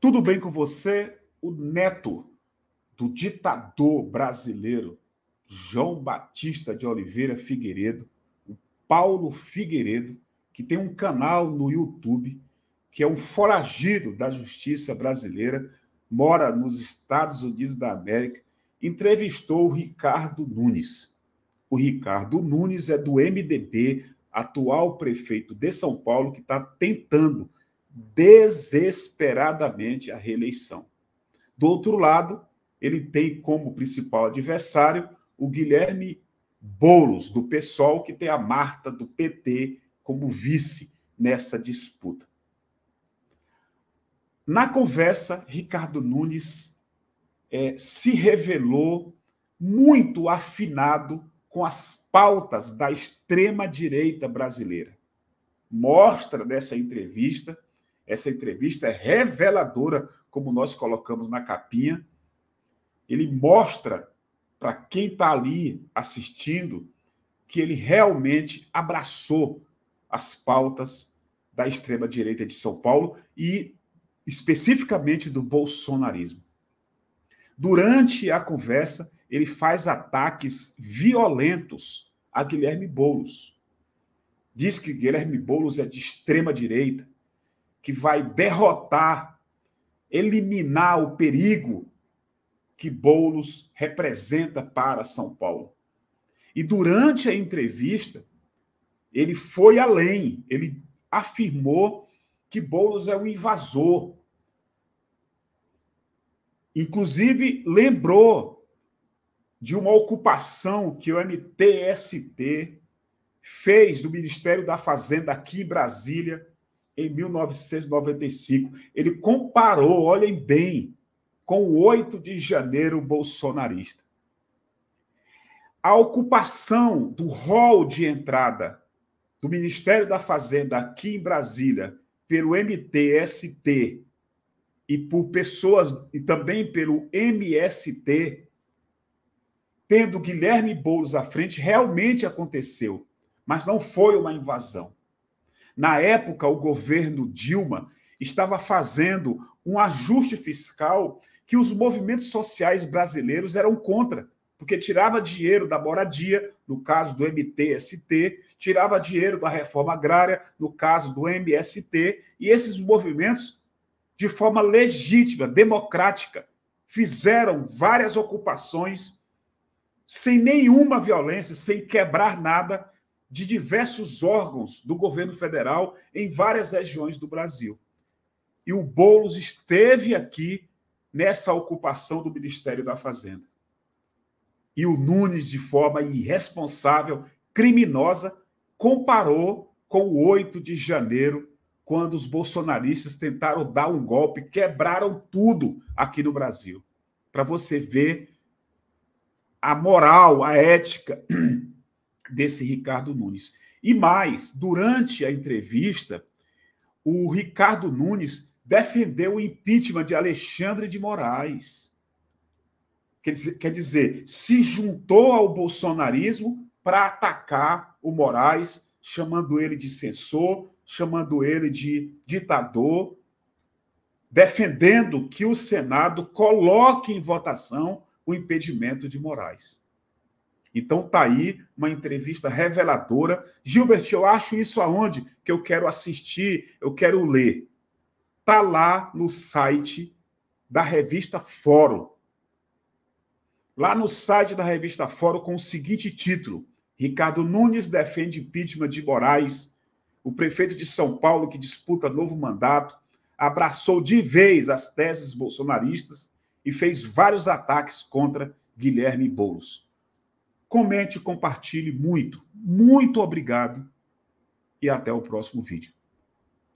Tudo bem com você? O neto do ditador brasileiro João Batista de Oliveira Figueiredo, o Paulo Figueiredo, que tem um canal no YouTube, que é um foragido da justiça brasileira, mora nos Estados Unidos da América, entrevistou o Ricardo Nunes. O Ricardo Nunes é do MDB, atual prefeito de São Paulo, que está tentando desesperadamente a reeleição. Do outro lado, ele tem como principal adversário o Guilherme Boulos, do PSOL, que tem a Marta, do PT, como vice nessa disputa. Na conversa, Ricardo Nunes é, se revelou muito afinado com as pautas da extrema-direita brasileira. Mostra dessa entrevista essa entrevista é reveladora, como nós colocamos na capinha. Ele mostra para quem está ali assistindo que ele realmente abraçou as pautas da extrema-direita de São Paulo e especificamente do bolsonarismo. Durante a conversa, ele faz ataques violentos a Guilherme Boulos. Diz que Guilherme Boulos é de extrema direita, que vai derrotar, eliminar o perigo que Bolos representa para São Paulo. E durante a entrevista, ele foi além, ele afirmou que Bolos é um invasor. Inclusive, lembrou de uma ocupação que o MTST fez do Ministério da Fazenda aqui em Brasília em 1995. Ele comparou, olhem bem, com o 8 de janeiro bolsonarista. A ocupação do hall de entrada do Ministério da Fazenda aqui em Brasília pelo MTST e por pessoas e também pelo MST, tendo Guilherme Boulos à frente, realmente aconteceu, mas não foi uma invasão. Na época, o governo Dilma estava fazendo um ajuste fiscal que os movimentos sociais brasileiros eram contra, porque tirava dinheiro da moradia, no caso do MTST, tirava dinheiro da reforma agrária, no caso do MST, e esses movimentos, de forma legítima, democrática, fizeram várias ocupações sem nenhuma violência, sem quebrar nada, de diversos órgãos do governo federal em várias regiões do Brasil. E o Boulos esteve aqui nessa ocupação do Ministério da Fazenda. E o Nunes, de forma irresponsável, criminosa, comparou com o 8 de janeiro, quando os bolsonaristas tentaram dar um golpe, quebraram tudo aqui no Brasil. Para você ver a moral, a ética desse Ricardo Nunes. E mais, durante a entrevista, o Ricardo Nunes defendeu o impeachment de Alexandre de Moraes. Quer dizer, quer dizer se juntou ao bolsonarismo para atacar o Moraes, chamando ele de censor, chamando ele de ditador, defendendo que o Senado coloque em votação o impedimento de Moraes. Então tá aí uma entrevista reveladora. Gilbert, eu acho isso aonde que eu quero assistir, eu quero ler. Tá lá no site da revista Fórum. Lá no site da revista Fórum com o seguinte título: Ricardo Nunes defende impeachment de Moraes. O prefeito de São Paulo que disputa novo mandato abraçou de vez as teses bolsonaristas e fez vários ataques contra Guilherme Boulos comente, compartilhe muito. Muito obrigado e até o próximo vídeo.